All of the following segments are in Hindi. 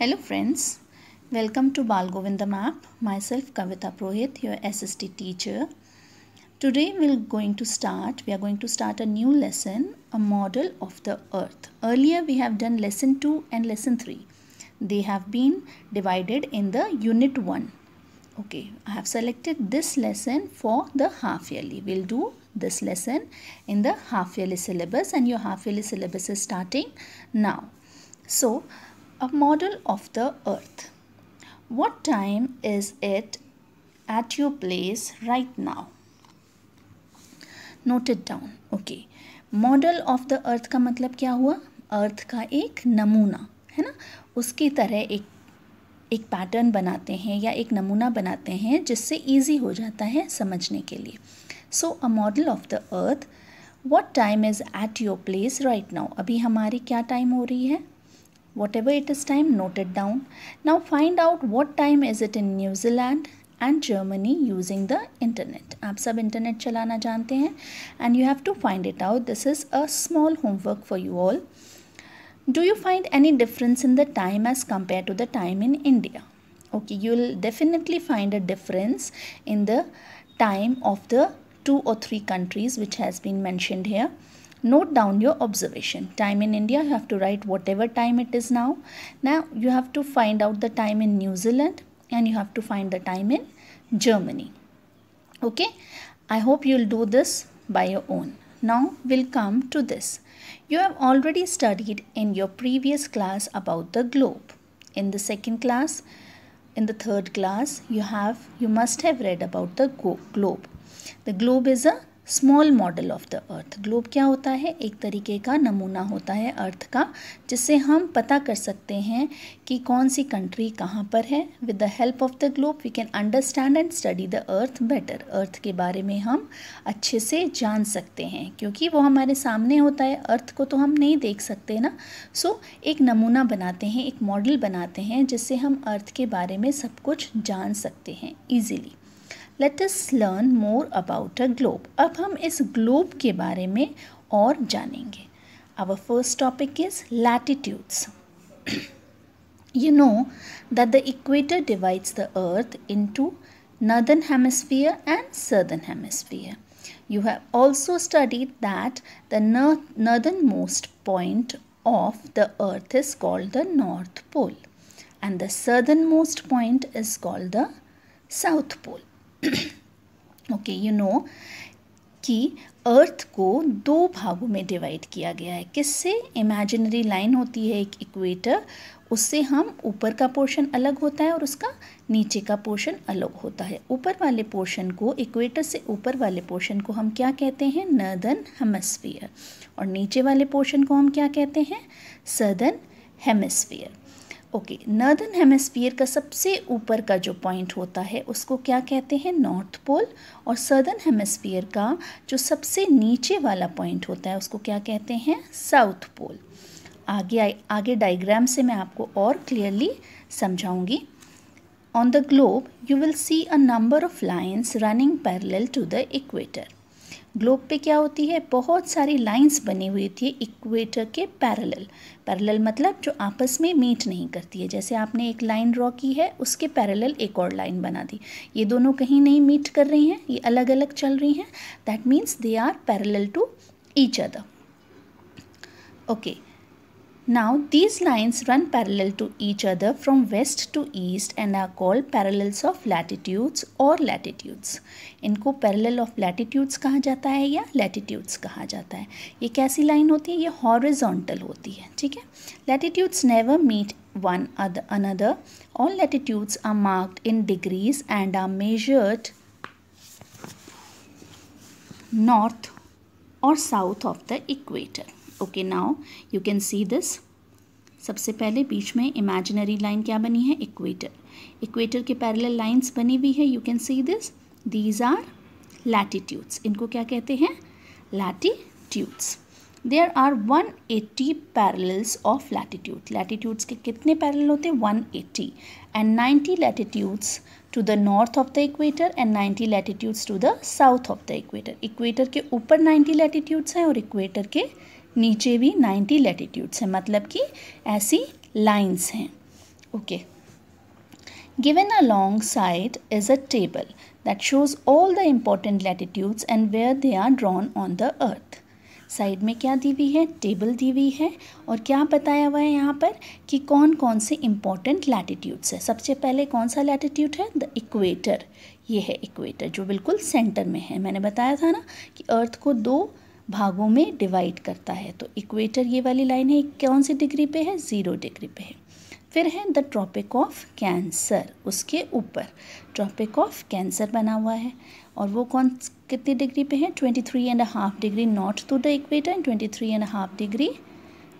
Hello friends, welcome to Balgovindam app. Myself Kavita Prohit, your SST teacher. Today we're going to start, we are going to start a new lesson, a model of the earth. Earlier we have done lesson 2 and lesson 3. They have been divided in the unit 1. Okay, I have selected this lesson for the half yearly. We'll do this lesson in the half yearly syllabus and your half yearly syllabus is starting now. So, A model of the earth. What time is it at your place right now? Note it down. Okay. Model of the earth का मतलब क्या हुआ अर्थ का एक नमूना है ना उसकी तरह एक एक पैटर्न बनाते हैं या एक नमूना बनाते हैं जिससे इजी हो जाता है समझने के लिए so a model of the earth what time is at your place right now अभी हमारी क्या टाइम हो रही है whatever it is time noted down. Now find out what time is it in New Zealand and Germany using the internet. आप internet chalana जानते हैं and you have to find it out. This is a small homework for you all. Do you find any difference in the time as compared to the time in India? Okay, you'll definitely find a difference in the time of the two or three countries which has been mentioned here note down your observation time in india you have to write whatever time it is now now you have to find out the time in new zealand and you have to find the time in germany okay i hope you'll do this by your own now we'll come to this. You have already studied in your previous class about the globe. In the second class, in the third class, you have you must have read about the globe. The globe is a small model of the earth globe क्या होता है एक तरीके का नमूना होता है अर्थ का जिससे हम पता कर सकते हैं कि कौन सी कंट्री कहाँ पर है with the help of the globe we can understand and study the earth better earth के बारे में हम अच्छे से जान सकते हैं क्योंकि वो हमारे सामने होता है अर्थ को तो हम नहीं देख सकते ना सो so, एक नमूना बनाते हैं एक मॉडल बनाते हैं जिससे हम अर्थ के बारे में सब कुछ जान सकते हैं easily Let us learn more about a globe. हम इस ग्लोब के बारे में और जानेंगे our first topic is latitudes you know that the equator divides the earth into northern hemisphere and southern hemisphere you have also studied that the northernmost point of the earth is called the north pole and the southernmost point is called the south pole okay you know कि अर्थ को दो भागों में डिवाइड किया गया है किससे इमेजिनरी लाइन होती है एक इक्वेटर उससे हम ऊपर का पोर्शन अलग होता है और उसका नीचे का पोर्शन अलग होता है ऊपर वाले पोर्शन को इक्वेटर से ऊपर वाले पोर्शन को हम क्या कहते हैं नर्दर्न हेमस्फीयर और नीचे वाले पोर्शन को हम क्या कहते हैं southern hemisphere okay northern hemisphere का सबसे ऊपर का जो पॉइंट होता है उसको क्या कहते हैं नॉर्थ पोल और सदर्न हेमस्फीयर का जो सबसे नीचे वाला पॉइंट होता है उसको क्या कहते हैं साउथ पोल आगे आगे डायग्राम से मैं आपको और क्लियरली समझाऊंगी on the globe you will see a number of lines running parallel to the equator globe पे क्या होती है बहुत सारी लाइंस बनी हुई थी इक्वेटर के पैरेलल पैरेलल मतलब जो आपस में मीट नहीं करती है जैसे आपने एक लाइन ड्रॉ की है उसके पैरेलल एक और लाइन बना दी ये दोनों कहीं नहीं मीट कर रही हैं ये अलग अलग चल रही हैं that means they are parallel to each other okay Now these lines run parallel to each other from west to east and are called parallels of latitudes or latitudes. इनको parallel of latitudes कहा जाता है या latitudes कहा जाता है ये कैसी line होती है ये horizontal होती है ठीक है Latitudes never meet one other another. All latitudes are marked in degrees and are measured north or south of the equator. Okay now you can see this सबसे पहले बीच में इमेजिनरी लाइन क्या बनी है इक्वेटर इक्वेटर के पैरल लाइन्स बनी हुई है you can see this these are latitudes इनको क्या कहते हैं latitudes there are 180 parallels of latitude latitudes के कितने पैरल होते हैं 180 and ninety latitudes to the north of the equator and ninety latitudes to the south of the equator equator के ऊपर 90 लैटिट्यूड्स हैं और इक्वेटर के नीचे भी 90 लेटिट्यूड्स हैं मतलब कि ऐसी लाइंस हैं okay given long side is a table that shows all the important latitudes and where they are drawn on the earth side में क्या दी हुई है टेबल दी हुई है और क्या बताया हुआ है यहाँ पर कि कौन कौन से इम्पॉर्टेंट लैटिट्यूड्स है सबसे पहले कौन सा लैटिट्यूड है द इक्वेटर ये है इक्वेटर जो बिल्कुल सेंटर में है मैंने बताया था ना कि अर्थ को दो भागों में डिवाइड करता है तो इक्वेटर ये वाली लाइन है कौन सी डिग्री पे है ज़ीरो डिग्री पे है फिर है द ट्रॉपिक ऑफ कैंसर उसके ऊपर ट्रॉपिक ऑफ कैंसर बना हुआ है और वो कौन कितनी डिग्री पे है twenty three and half degree north to the equator and twenty three and half degree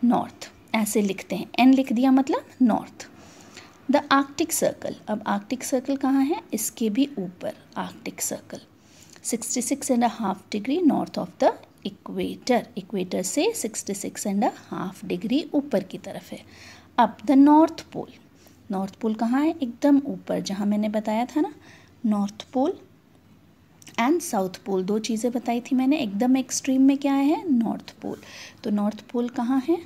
north ऐसे लिखते हैं एन लिख दिया मतलब नॉर्थ द आर्कटिक सर्कल अब आर्कटिक सर्कल कहाँ है इसके भी ऊपर Arctic Circle sixty six and half degree north of the equator equator से sixty six and half degree ऊपर की तरफ है अब the north pole north pole कहाँ है एकदम ऊपर जहाँ मैंने बताया था ना north pole and south pole दो चीज़ें बताई थी मैंने एकदम एक्सट्रीम में क्या है नॉर्थ पोल तो नॉर्थ पोल कहाँ है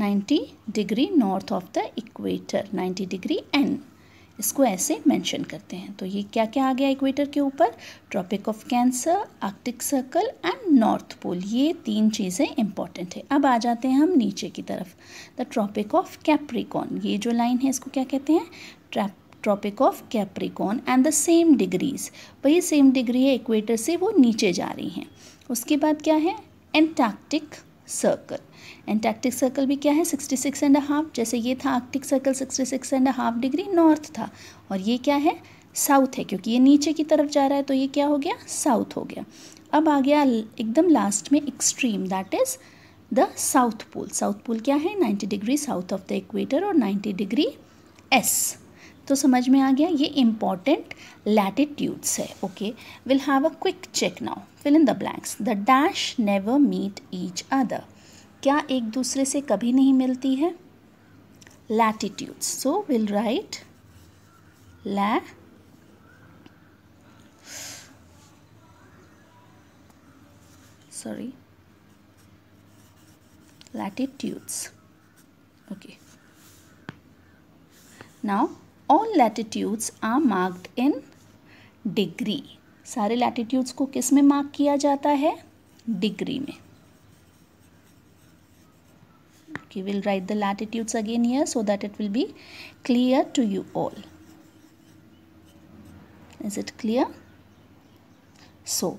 90 degree north of the equator 90 degree and इसको ऐसे मेंशन करते हैं तो ये क्या क्या आ गया इक्वेटर के ऊपर Tropic of Cancer Arctic Circle and north pole ये तीन चीज़ें इंपॉर्टेंट है अब आ जाते हैं हम नीचे की तरफ द ट्रॉपिक ऑफ कैप्रिकॉन ये जो लाइन है इसको क्या कहते हैं trap Tropic of Capricorn and the same degrees वही सेम डिग्री है इक्वेटर से वो नीचे जा रही हैं उसके बाद क्या है एंटार्क्टिक सर्कल एंटार्क्टिक सर्कल भी क्या है सिक्सटी सिक्स एंड हाफ जैसे ये था Arctic Circle sixty six and half degree north था और ये क्या है साउथ है क्योंकि ये नीचे की तरफ जा रहा है तो ये क्या हो गया साउथ हो गया अब आ गया एकदम लास्ट में extreme that is the south pole south pole क्या है 90 degree south of the equator और 90 डिग्री एस तो समझ में आ गया ये इम्पॉर्टेंट लैटिट्यूड्स है okay will have a quick check now fill in the blanks the dash never meet each other क्या एक दूसरे से कभी नहीं मिलती है लैटिट्यूड्स सो विल राइट लै sorry latitudes okay now all latitudes are marked in degree सारे latitudes को किस में mark किया जाता है degree में okay we'll write the latitudes again here so that it will be clear to you all is it clear so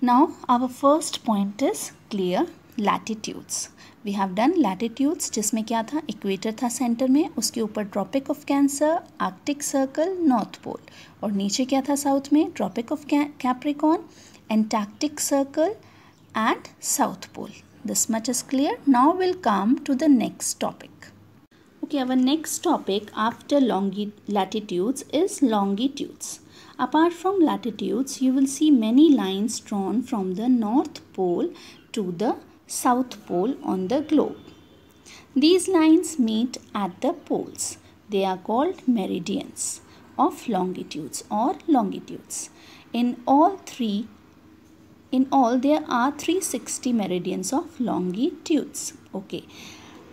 now our first point is clear latitudes we have done latitudes जिसमें क्या था इक्वेटर था सेंटर में उसके ऊपर Tropic of Cancer Arctic Circle north pole और नीचे क्या था साउथ में Tropic of Capricorn Antarctic Circle and south pole this much is clear now will come to the next topic okay our next topic after लॉन्गी latitudes is longitudes apart from latitudes you will see many lines drawn from the north pole to the south pole on the globe. These lines meet at the poles. They are called meridians of longitudes or longitudes. In all three in all there are 360 meridians of longitudes. Okay.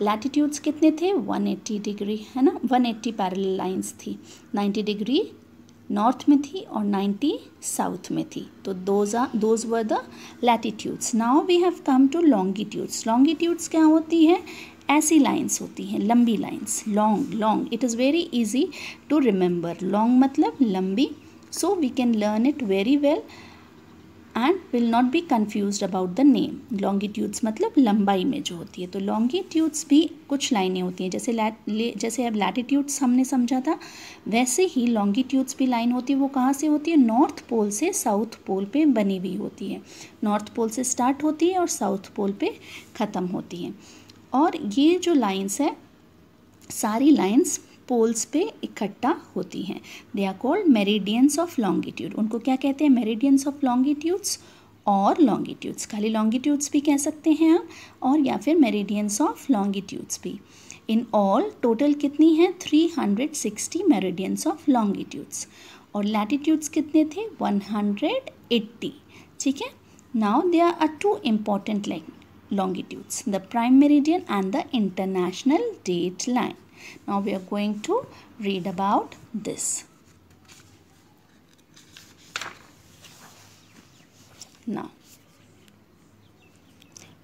Latitudes कितने थे 180 degree, है 180 parallel lines. थी 90 degree. नॉर्थ में थी और 90 साउथ में थी तो those were the latitudes now we have come to longitudes longitudes क्या होती हैं ऐसी लाइंस होती हैं लंबी lines long long it is very easy to remember long मतलब लंबी so we can learn it very well and will not be confuse about the name longitudes मतलब लंबाई में जो होती है तो लॉन्गिट्यूड्स भी कुछ लाइनें होती हैं जैसे ले जैसे अब लैटिट्यूड्स हमने समझा था वैसे ही लॉन्गिट्यूड्स भी लाइन होती है वो कहाँ से होती है नॉर्थ पोल से साउथ पोल पे बनी हुई होती है नॉर्थ पोल से स्टार्ट होती है और साउथ पोल पे ख़त्म होती है और ये जो लाइन्स है सारी लाइन्स पोल्स पे इकट्ठा होती हैं they are called meridians of longitude उनको क्या कहते हैं मेरिडियंस ऑफ लॉन्गिट्यूड्स और लॉन्गिट्यूड्स खाली लॉन्गिट्यूड्स भी कह सकते हैं आप और या फिर मेरिडियंस ऑफ लॉन्गिट्यूड्स भी इन ऑल टोटल कितनी हैं 360 मेरेडियंस ऑफ लॉन्गिट्यूड्स और लैटिट्यूड्स कितने थे 180 ठीक है now they are are two important line longitudes the prime meridian and the international date line Now we are going to read about this. Now,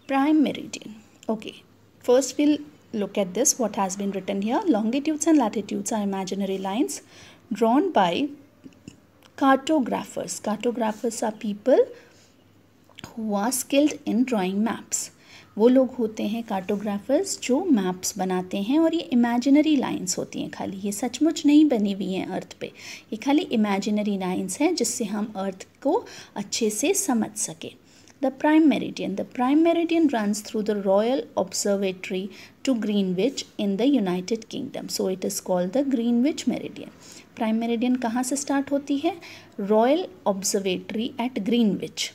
prime meridian. Okay, first we'll look at this what has been written here. Longitudes and latitudes are imaginary lines drawn by cartographers. Cartographers are people who are skilled in drawing maps. वो लोग होते हैं कार्टोग्राफर्स जो मैप्स बनाते हैं और ये इमेजिनरी लाइंस होती हैं खाली ये सचमुच नहीं बनी हुई हैं अर्थ पे ये खाली इमेजिनरी लाइंस हैं जिससे हम अर्थ को अच्छे से समझ सकें the prime meridian the prime meridian the Royal Observatory to Greenwich in the the Kingdom so it is called the Greenwich meridian prime meridian कहाँ से स्टार्ट होती है Royal Observatory at Greenwich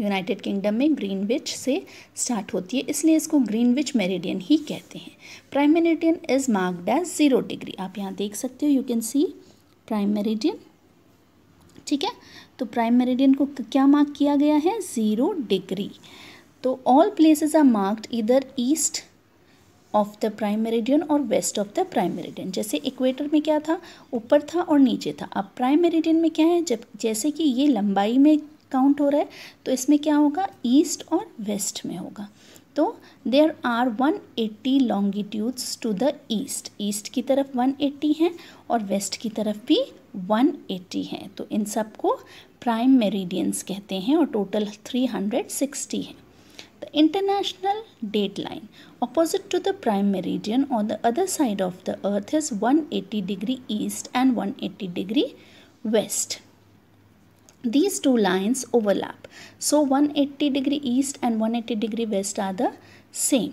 United Kingdom में ग्रीनविच से स्टार्ट होती है इसलिए इसको ग्रीनविच मेरिडियन ही कहते हैं prime meridian is marked as zero degree आप यहाँ देख सकते हो you can see prime meridian ठीक है तो प्राइम मेरिडियन को क्या मार्क किया गया है ज़ीरो डिग्री तो ऑल प्लेसेस आर मार्क्ड इधर east of the prime meridian और west of the prime meridian जैसे इक्वेटर में क्या था ऊपर था और नीचे था अब प्राइम मेरिडियन में क्या है जब जैसे कि ये लंबाई में काउंट हो रहा है तो इसमें क्या होगा ईस्ट और वेस्ट में होगा तो there are 180 longitudes to the east east की तरफ 180 हैं और वेस्ट की तरफ भी 180 हैं तो इन सब को प्राइम मेरिडियंस कहते हैं और टोटल 360 हैं the international date line the prime the prime the other side of the earth is one is 180 east and one 180 degree west these two lines overlap so 180 degree east and 180 degree west are the same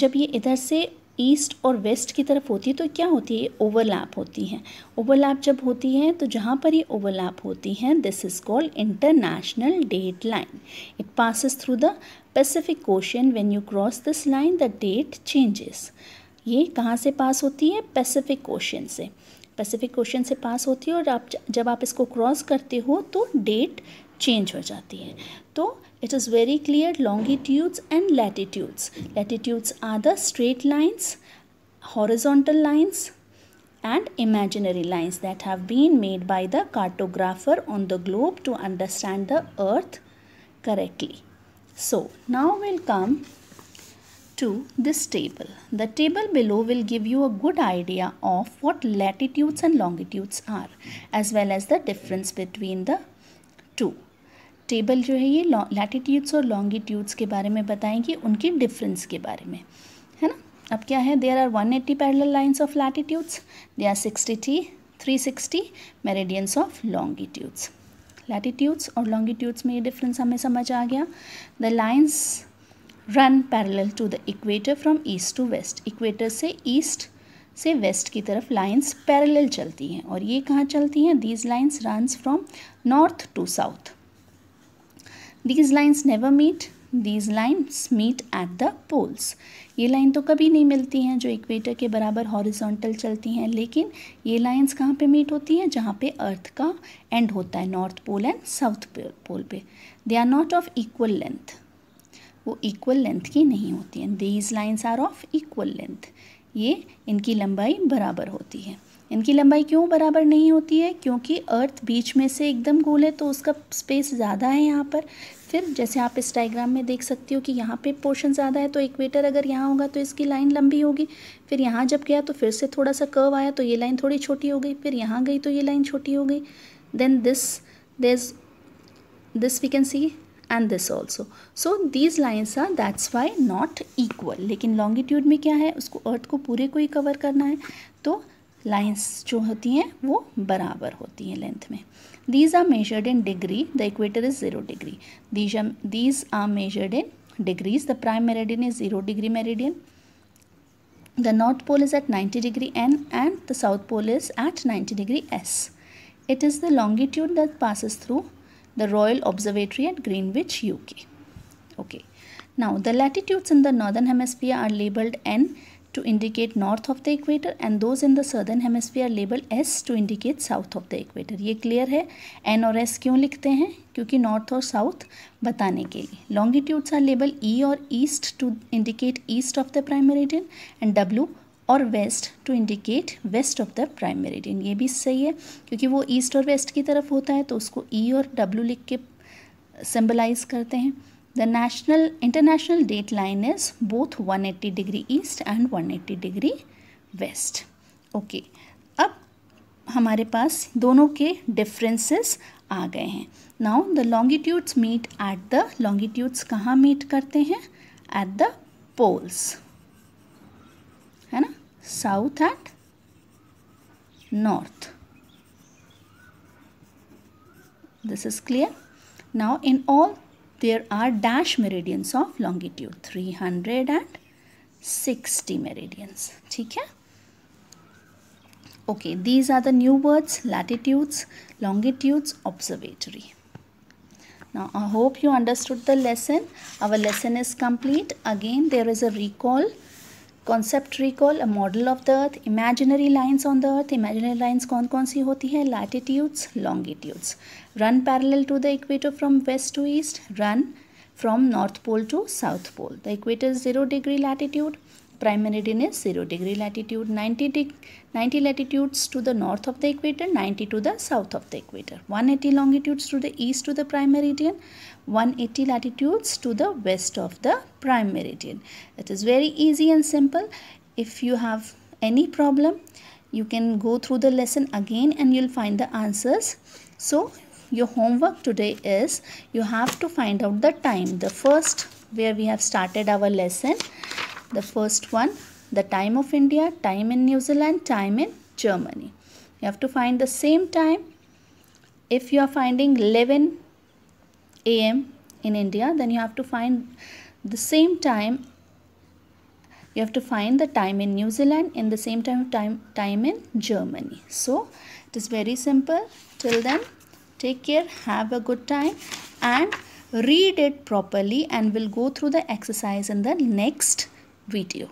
जब ये इधर से ईस्ट और वेस्ट की तरफ होती है तो क्या होती है ओवरलैप होती है ओवरलैप जब होती है तो जहाँ पर ये ओवरलैप होती है this is called international date line it passes through the Pacific ocean when you cross this line the date changes ये कहाँ से पास होती है पैसिफिक ओशन से स्पेसिफिक क्वेश्चन से पास होती है और आप जब आप इसको क्रॉस करते हो तो डेट चेंज हो जाती है तो it is very clear longitudes and latitudes latitudes are the straight lines horizontal lines and imaginary lines that have been made by the cartographer on the globe to understand the earth correctly so now will come to this table. The table below will give you a good idea of what latitudes and longitudes are as well as the difference between the two. Table जो है ये लैटिट्यूड्स और लॉन्गिट्यूड्स के बारे में बताएंगी उनकी डिफरेंस के बारे में है ना अब क्या है there are 180 eighty parallel lines of latitudes they are sixty three three sixty meridians of longitudes latitudes और लॉन्गिट्यूड्स में ये डिफरेंस हमें समझ आ गया the lines run parallel to the equator from east to west equator से ईस्ट से वेस्ट की तरफ लाइंस पैरेलल चलती हैं और ये कहाँ चलती हैं these lines runs from north to south these lines never meet these lines meet at the poles ये लाइन तो कभी नहीं मिलती हैं जो इक्वेटर के बराबर हॉरिजॉन्टल चलती हैं लेकिन ये लाइंस कहाँ पे मीट होती हैं जहाँ पे अर्थ का एंड होता है north pole and south pole पे they are not of equal length वो इक्वल लेंथ की नहीं होती हैं these lines are of equal length ये इनकी लंबाई बराबर होती है इनकी लंबाई क्यों बराबर नहीं होती है क्योंकि अर्थ बीच में से एकदम गोल है तो उसका स्पेस ज़्यादा है यहाँ पर फिर जैसे आप इस डायग्राम में देख सकते हो कि यहाँ पे पोर्शन ज़्यादा है तो इक्वेटर अगर यहाँ होगा तो इसकी लाइन लंबी होगी फिर यहाँ जब गया तो फिर से थोड़ा सा कर्व आया तो ये लाइन थोड़ी छोटी हो गई फिर यहाँ गई तो ये लाइन छोटी हो गई then this this we can see and this also so these lines are that's why not equal लेकिन लॉन्गिट्यूड में क्या है उसको अर्थ को पूरे को ही कवर करना है तो लाइन्स जो होती हैं वो बराबर होती हैं लेंथ में these are measured in degree the equator is zero degree these are these are measured in degrees the prime meridian is zero degree meridian the north pole is at ninety degree N and the south pole is at ninety degree S it is the longitude that passes through the Royal Observatory at Greenwich, UK. Okay. Now, the latitudes in the northern hemisphere are labeled N to indicate north of the equator and those in the southern hemisphere are labeled S to indicate south of the equator. ये clear है N और S क्यों लिखते हैं क्योंकि north और south बताने के लिए Longitudes are labeled E और east to indicate east of the prime meridian and W और west to indicate west of the prime meridian ये भी सही है क्योंकि वो ईस्ट और वेस्ट की तरफ होता है तो उसको ई e और डब्ल्यू लिख के सिम्बलाइज करते हैं the national international date line is both 180 degree east and 180 degree west okay अब हमारे पास दोनों के डिफरेंसेस आ गए हैं now the longitudes meet at the longitudes कहाँ मीट करते हैं एट द पोल्स है ना south and north this is clear now in all there are dash meridians of longitude 360 meridians theek hai okay these are the new words latitudes longitudes observatory now i hope you understood the lesson our lesson is complete again there is a recall concept recall a model of the earth imaginary lines on the earth imaginary lines कौन कौन सी होती हैं latitudes longitudes run parallel to the equator from west to east run from north pole to south pole the equator is zero degree latitude prime meridian is 0 degree latitude 90 deg 90 latitudes to the north of the equator 90 to the south of the equator 180 longitudes to the east to the prime meridian 180 latitudes to the west of the prime meridian it is very easy and simple if you have any problem you can go through the lesson again and you'll find the answers so your homework today is you have to find out the time the first where we have started our lesson the first one, the time of India, time in New Zealand, time in Germany. You have to find the same time. If you are finding 11 a.m. in India, then you have to find the same time. You have to find the time in New Zealand in the same time time time in Germany. So it is very simple. Till then, take care. Have a good time and read it properly and we'll go through the exercise in the next video.